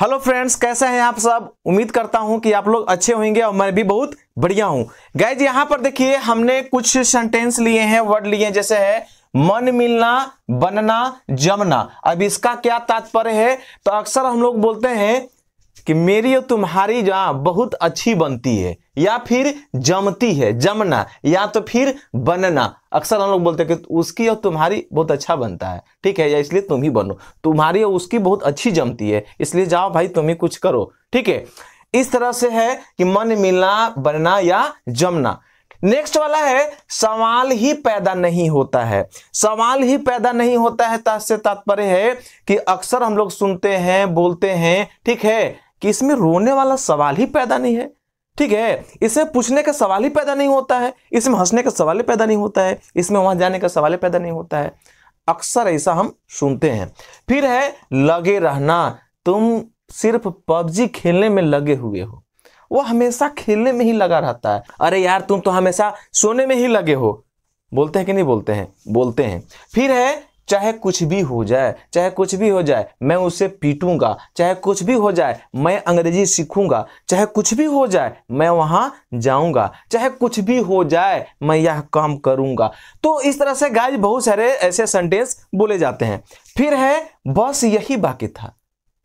hello friends कैसे हैं आप सब उम्मीद करता हूं कि आप लोग अच्छे होंगे और मैं भी बहुत बढ़िया हूं गैज यहां पर देखिए हमने कुछ सेंटेंस लिए हैं वर्ड लिए हैं जैसे है मन मिलना बनना जमना अब इसका क्या तात्पर्य है तो अक्सर हम लोग बोलते हैं कि मेरी और तुम्हारी जहाँ बहुत अच्छी बनती है या फिर जमती है जमना या तो फिर बनना अक्सर हम लोग बोलते हैं कि उसकी और तुम्हारी बहुत अच्छा बनता है ठीक है या इसलिए तुम ही बनो तुम्हारी और उसकी बहुत अच्छी जमती है इसलिए जाओ भाई तुम ही कुछ करो ठीक है इस तरह से है कि मन मिलना बनना या जमना नेक्स्ट वाला है सवाल ही पैदा नहीं होता है सवाल ही पैदा नहीं होता है तात्पर्य है कि अक्सर हम लोग सुनते हैं बोलते हैं ठीक है कि इसमें रोने वाला सवाल ही पैदा नहीं है ठीक है इसमें पूछने का सवाल ही पैदा नहीं होता है इसमें हंसने का सवाल ही पैदा नहीं होता है इसमें वहां जाने का सवाल ही पैदा नहीं होता है अक्सर ऐसा हम सुनते हैं फिर है लगे रहना तुम सिर्फ पबजी खेलने में लगे हुए हो वो हमेशा खेलने में ही लगा रहता है अरे यार तुम तो हमेशा सोने में ही लगे हो बोलते हैं कि नहीं बोलते हैं बोलते हैं फिर है चाहे कुछ भी हो जाए चाहे कुछ भी हो जाए मैं उसे पीटूंगा चाहे कुछ भी हो जाए मैं अंग्रेजी सीखूंगा चाहे कुछ भी हो जाए मैं वहां जाऊंगा चाहे कुछ भी हो जाए मैं यह काम करूंगा तो इस तरह से गाइज बहुत सारे ऐसे सेंटेंस बोले जाते हैं फिर है बस यही बाकी था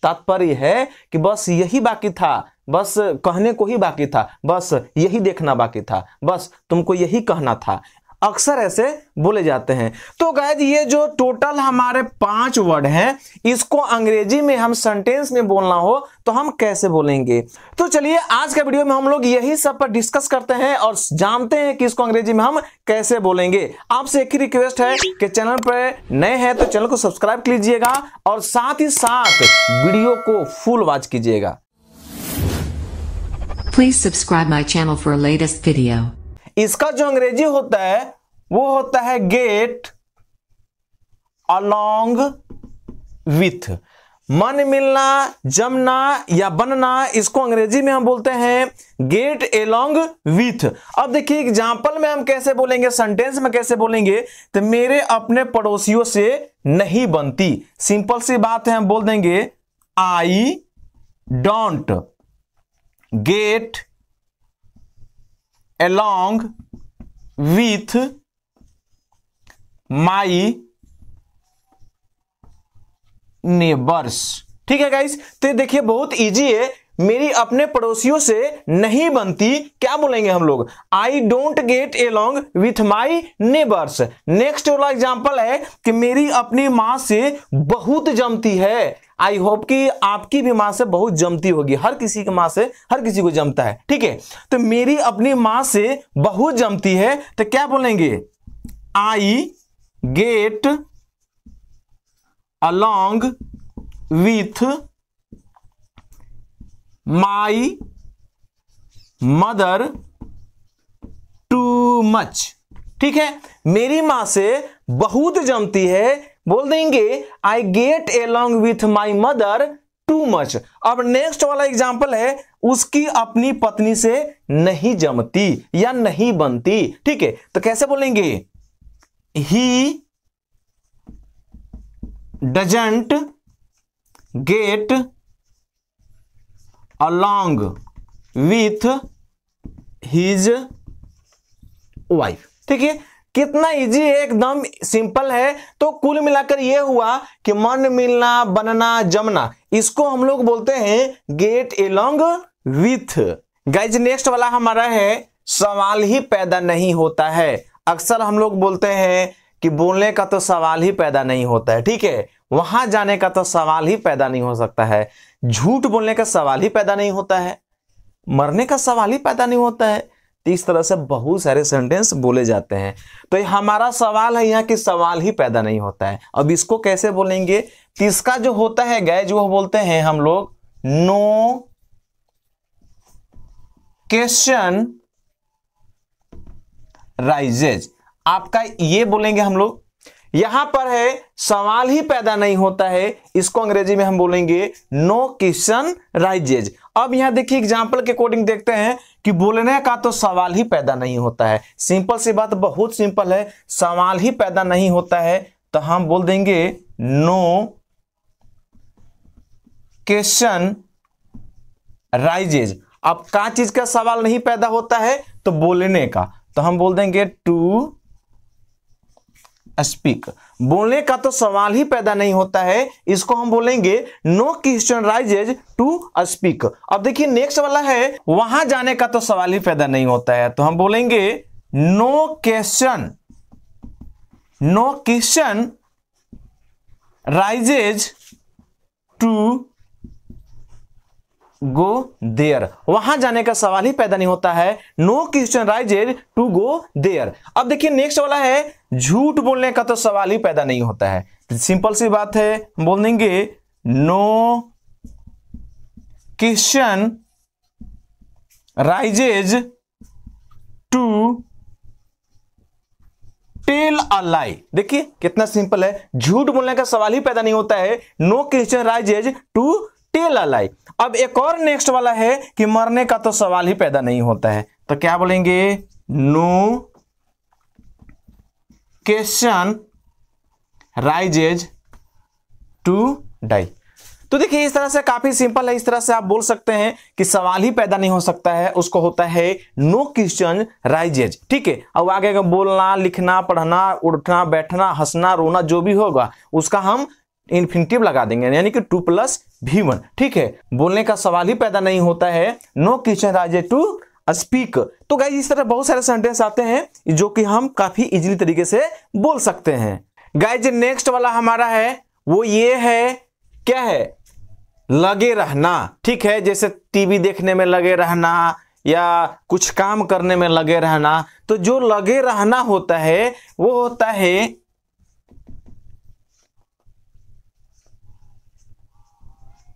तात्पर्य है कि बस यही बाकी था बस कहने को ही बाकी था बस यही देखना बाकी था बस तुमको यही कहना था अक्सर ऐसे बोले जाते हैं तो गाय ये जो टोटल हमारे पांच वर्ड हैं इसको अंग्रेजी में हम सेंटेंस में बोलना हो तो हम कैसे बोलेंगे तो चलिए आज के वीडियो में हम लोग यही सब पर डिस्कस करते हैं और जानते हैं कि इसको अंग्रेजी में हम कैसे बोलेंगे आपसे एक ही रिक्वेस्ट है कि चैनल पर नए हैं तो चैनल को सब्सक्राइब कीजिएगा और साथ ही साथ वीडियो को फुल वॉच कीजिएगा please subscribe my channel for latest video इसका जो अंग्रेजी होता है वो होता है गेट अलोंग विथ मन मिलना जमना या बनना इसको अंग्रेजी में हम बोलते हैं गेट एलोंग विथ अब देखिए एग्जाम्पल में हम कैसे बोलेंगे सेंटेंस में कैसे बोलेंगे तो मेरे अपने पड़ोसियों से नहीं बनती सिंपल सी बात है हम बोल देंगे I don't get along with my neighbours ठीक है गाइस तो देखिए बहुत इजी है मेरी अपने पड़ोसियों से नहीं बनती क्या बोलेंगे हम लोग I don't get along with my neighbours next वाला एग्जाम्पल है कि मेरी अपनी माँ से बहुत जमती है आई होप कि आपकी भी माँ से बहुत जमती होगी हर किसी की माँ से हर किसी को जमता है ठीक है तो मेरी अपनी माँ से बहुत जमती है तो क्या बोलेंगे I get along with my mother too much ठीक है मेरी माँ से बहुत जमती है बोल देंगे I get along with my mother too much अब नेक्स्ट वाला एग्जाम्पल है उसकी अपनी पत्नी से नहीं जमती या नहीं बनती ठीक है तो कैसे बोलेंगे he doesn't get along with his wife ठीक है कितना इजी है एकदम सिंपल है तो कुल मिलाकर यह हुआ कि मन मिलना बनना जमना इसको हम लोग बोलते हैं get along with guys next वाला हमारा है सवाल ही पैदा नहीं होता है अक्सर हम लोग बोलते हैं कि बोलने का तो सवाल ही पैदा नहीं होता है ठीक है वहां जाने का तो सवाल ही पैदा नहीं हो सकता है झूठ बोलने का सवाल ही पैदा नहीं होता है मरने का सवाल ही पैदा नहीं होता है तो इस तरह से बहुत सारे सेंटेंस बोले जाते हैं तो ये हमारा सवाल है यहाँ की सवाल ही पैदा नहीं होता है अब इसको कैसे बोलेंगे तो इसका जो होता है गैज वो बोलते हैं हम लोग नो क्वेश्चन राइजेज आपका ये बोलेंगे हम लोग यहां पर है सवाल ही पैदा नहीं होता है इसको अंग्रेजी में हम बोलेंगे नो क्वेश्चन राइजेज अब यहां देखिए एग्जाम्पल के अकॉर्डिंग देखते हैं कि बोलने का तो सवाल ही पैदा नहीं होता है सिंपल सी बात बहुत सिंपल है सवाल ही पैदा नहीं होता है तो हम बोल देंगे नो क्वेश्चन राइजेज अब का चीज का सवाल नहीं पैदा होता है तो बोलने का तो हम बोल देंगे टू स्पीक बोलने का तो सवाल ही पैदा नहीं होता है इसको हम बोलेंगे no question rises to speak अब देखिए नेक्स्ट वाला है वहां जाने का तो सवाल ही पैदा नहीं होता है तो हम बोलेंगे no question no question rises to go there वहां जाने का सवाल ही पैदा नहीं होता है no question rises to go there अब देखिए नेक्स्ट वाला है झूठ बोलने का तो सवाल ही पैदा नहीं होता है सिंपल सी बात है बोल देंगे no question rises to tell a lie देखिए कितना सिंपल है झूठ बोलने का सवाल ही पैदा नहीं होता है no question rises to tell a lie अब एक और नेक्स्ट वाला है कि मरने का तो सवाल ही पैदा नहीं होता है तो क्या बोलेंगे no question rises to die तो देखिए इस तरह से काफी सिंपल है इस तरह से आप बोल सकते हैं कि सवाल ही पैदा नहीं हो सकता है उसको होता है नो क्वेश्चन राइजेज ठीक है अब आगे का बोलना लिखना पढ़ना उठना बैठना हंसना रोना जो भी होगा उसका हम इन्फिनिटिव लगा देंगे यानी कि टू प्लस भीमन ठीक है बोलने का सवाल ही पैदा नहीं होता है no question rises to speak तो गाइज इस तरह बहुत सारे सेंटेंस आते हैं जो कि हम काफी इजीली तरीके से बोल सकते हैं गाइज नेक्स्ट वाला हमारा है वो ये है क्या है लगे रहना ठीक है जैसे टीवी देखने में लगे रहना या कुछ काम करने में लगे रहना तो जो लगे रहना होता है वो होता है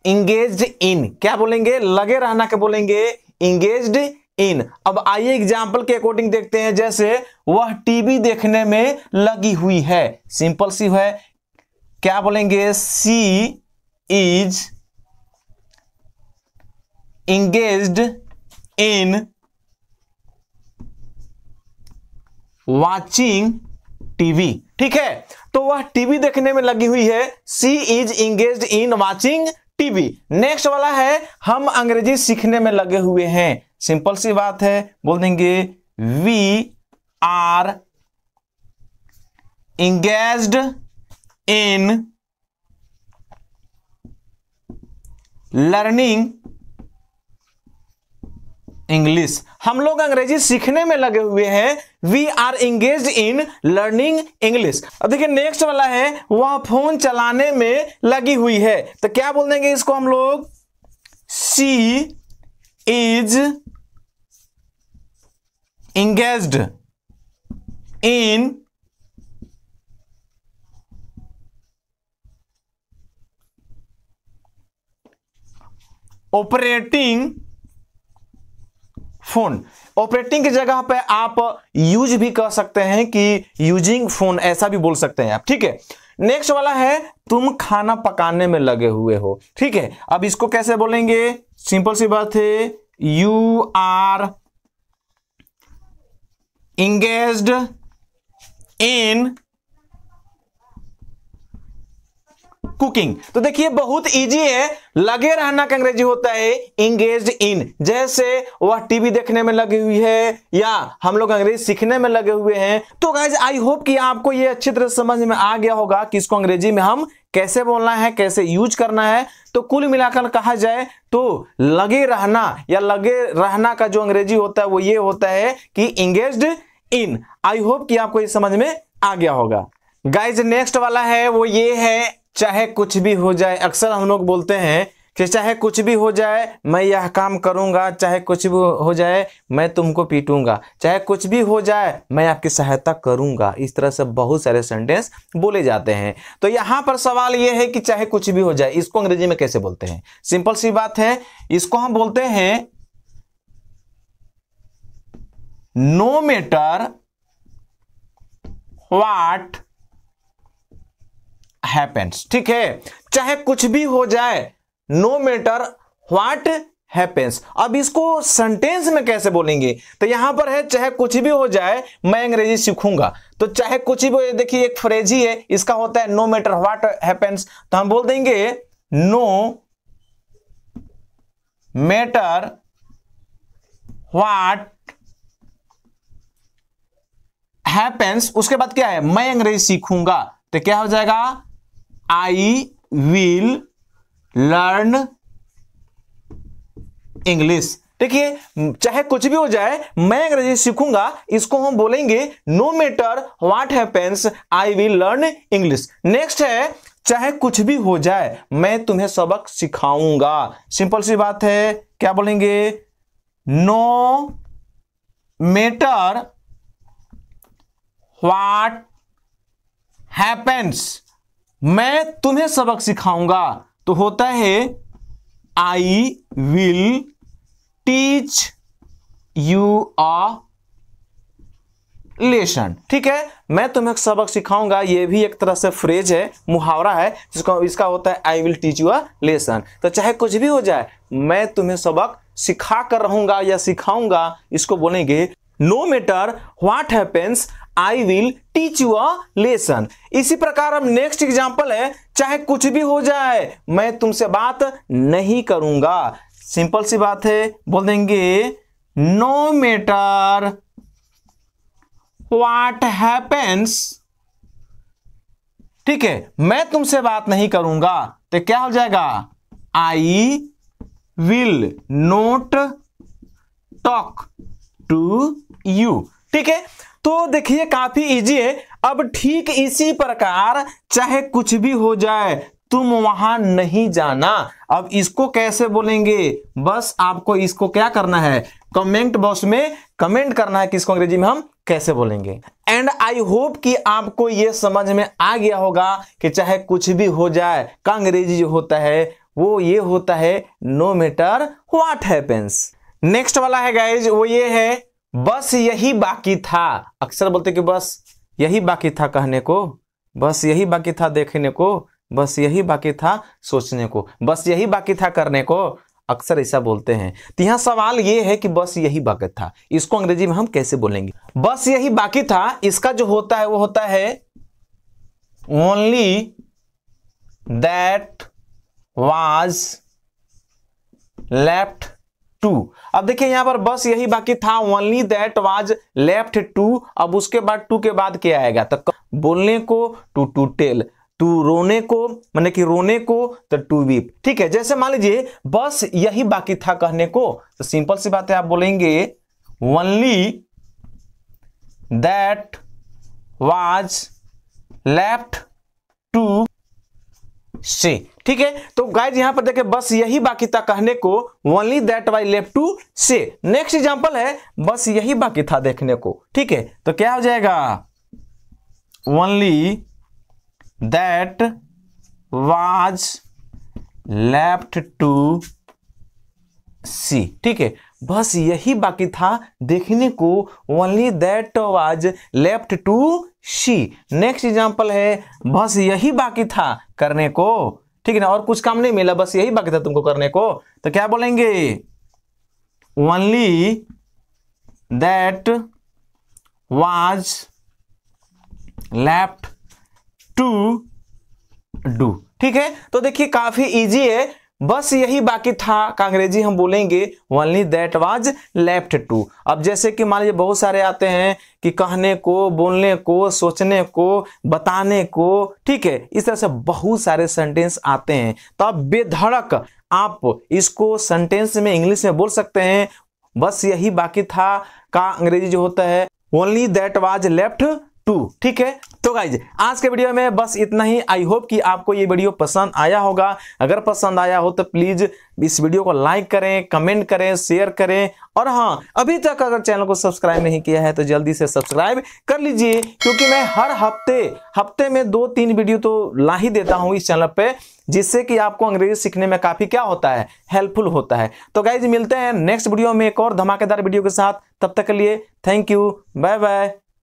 इंगेज इन क्या बोलेंगे लगे रहना के बोलेंगे इंगेज इन अब आइए एग्जाम्पल के अकॉर्डिंग देखते हैं जैसे वह टीवी देखने में लगी हुई है सिंपल सी है क्या बोलेंगे she is engage in watching TV ठीक है तो वह टीवी देखने में लगी हुई है she is engage in watching TV next वाला है हम अंग्रेजी सीखने में लगे हुए हैं सिंपल सी बात है बोल देंगे we are engage in learning English हम लोग अंग्रेजी सीखने में लगे हुए हैं we are engage in learning English अब देखिए नेक्स्ट वाला है वह फोन चलाने में लगी हुई है तो क्या बोल देंगे इसको हम लोग she is engage in operating phone operating की जगह पे आप यूज भी कह सकते हैं कि यूजिंग फोन ऐसा भी बोल सकते हैं आप ठीक है नेक्स्ट वाला है तुम खाना पकाने में लगे हुए हो ठीक है अब इसको कैसे बोलेंगे सिंपल सी बात है you are engage in cooking तो देखिए बहुत इजी है लगे रहना का अंग्रेजी होता है इंगेज इन जैसे वह टीवी देखने में लगी हुई है या हम लोग अंग्रेजी सीखने में लगे हुए हैं तो गाइज आई होप कि आपको यह अच्छी तरह समझ में आ गया होगा कि इसको अंग्रेजी में हम कैसे बोलना है कैसे यूज करना है तो कुल मिलाकर कहा जाए तो लगे रहना या लगे रहना का जो अंग्रेजी होता है वो ये होता है कि इंगेज इन आई होप कि आपको ये समझ में आ गया होगा गाइज नेक्स्ट वाला है वो ये है चाहे कुछ भी हो जाए अक्सर हम लोग बोलते हैं कि चाहे कुछ भी हो जाए मैं यह काम करूंगा चाहे कुछ भी हो जाए मैं तुमको पीटूंगा चाहे कुछ भी हो जाए मैं आपकी सहायता करूंगा इस तरह से बहुत सारे सेंटेंस बोले जाते हैं तो यहाँ पर सवाल यह है कि चाहे कुछ भी हो जाए इसको अंग्रेजी में कैसे बोलते हैं सिंपल सी बात है इसको हम बोलते हैं नो मैटर वाट हैपेंस ठीक है चाहे कुछ भी हो जाए नो मैटर व्हाट हैपेंस अब इसको सेंटेंस में कैसे बोलेंगे तो यहां पर है चाहे कुछ भी हो जाए मैं अंग्रेजी सीखूंगा तो चाहे कुछ भी देखिए एक फ्रेज ही है इसका होता है नो मैटर व्हाट हैपेंस तो हम बोल देंगे नो मैटर व्हाट हैपेंस उसके बाद क्या है मैं अंग्रेजी सीखूंगा तो क्या हो जाएगा आई विल लर्न इंग्लिश देखिए चाहे कुछ भी हो जाए मैं अंग्रेजी सीखूंगा इसको हम बोलेंगे no matter what happens I will learn English next है चाहे कुछ भी हो जाए मैं तुम्हें सबक सिखाऊंगा सिंपल सी बात है क्या बोलेंगे नो मैटर व्हाट हैपेंस मैं तुम्हें सबक सिखाऊंगा तो होता है I will teach you a lesson ठीक है मैं तुम्हें एक सबक सिखाऊंगा ये भी एक तरह से फ्रेज है मुहावरा है जिसको इसका होता है I will teach you a lesson तो चाहे कुछ भी हो जाए मैं तुम्हें सबक सिखा कर रहूंगा या सिखाऊंगा इसको बोलेंगे no matter what happens I will teach you a lesson इसी प्रकार अब नेक्स्ट एग्जाम्पल है चाहे कुछ भी हो जाए मैं तुमसे बात नहीं करूंगा सिंपल सी बात है बोल देंगे नो मैटर वाट हैपेंस ठीक है मैं तुमसे बात नहीं करूंगा तो क्या हो जाएगा I will not talk to you ठीक है तो देखिए काफी इजी है अब ठीक इसी प्रकार चाहे कुछ भी हो जाए तुम वहां नहीं जाना अब इसको कैसे बोलेंगे बस आपको इसको क्या करना है कमेंट बॉक्स में कमेंट करना है कि इसको अंग्रेजी में हम कैसे बोलेंगे एंड आई होप कि आपको यह समझ में आ गया होगा कि चाहे कुछ भी हो जाए का अंग्रेजी जो होता है वो ये होता है no matter what happens next वाला है गाइज वो ये है बस यही बाकी था अक्सर बोलते कि बस यही बाकी था कहने को बस यही बाकी था देखने को बस यही बाकी था सोचने को बस यही बाकी था करने को अक्सर ऐसा बोलते हैं तो यहाँ सवाल ये है कि बस यही बाकी था इसको अंग्रेजी में हम कैसे बोलेंगे बस यही बाकी था इसका जो होता है वो होता है only that was left to अब देखिए यहां पर बस यही बाकी था only that was left to अब उसके बाद टू के बाद क्या आएगा तो बोलने को टू टू टेल टू रोने को मैंने कि रोने को तो टू वीप ठीक है जैसे मान लीजिए बस यही बाकी था कहने को तो सिंपल सी बात है आप बोलेंगे only that was left to see ठीक है तो गाइज यहां पर देखे बस यही बाकी था कहने को only that was left to say next example है बस यही बाकी था देखने को ठीक है तो क्या हो जाएगा only that was left to see ठीक है बस यही बाकी था देखने को only that was left to see next example है बस यही बाकी था करने को ठीक है ना और कुछ काम नहीं मिला बस यही बाकी था तुमको करने को तो क्या बोलेंगे only that was left to do ठीक है तो देखिए काफी इजी है बस यही बाकी था का अंग्रेजी हम बोलेंगे only that was left to अब जैसे कि मान लीजिए बहुत सारे आते हैं कि कहने को बोलने को सोचने को बताने को ठीक है इस तरह से बहुत सारे सेंटेंस आते हैं तो बेधड़क आप इसको सेंटेंस में इंग्लिश में बोल सकते हैं बस यही बाकी था का अंग्रेजी जो होता है only that was left to ठीक है तो गाइज आज के वीडियो में बस इतना ही आई होप कि आपको ये वीडियो पसंद आया होगा अगर पसंद आया हो तो प्लीज़ इस वीडियो को लाइक करें कमेंट करें शेयर करें और हाँ अभी तक अगर चैनल को सब्सक्राइब नहीं किया है तो जल्दी से सब्सक्राइब कर लीजिए क्योंकि मैं हर हफ्ते हफ्ते में दो तीन वीडियो तो ला ही देता हूँ इस चैनल पे जिससे कि आपको अंग्रेजी सीखने में काफ़ी क्या होता है हेल्पफुल होता है तो गाइज मिलते हैं नेक्स्ट वीडियो में एक और धमाकेदार वीडियो के साथ तब तक के लिए थैंक यू बाय बाय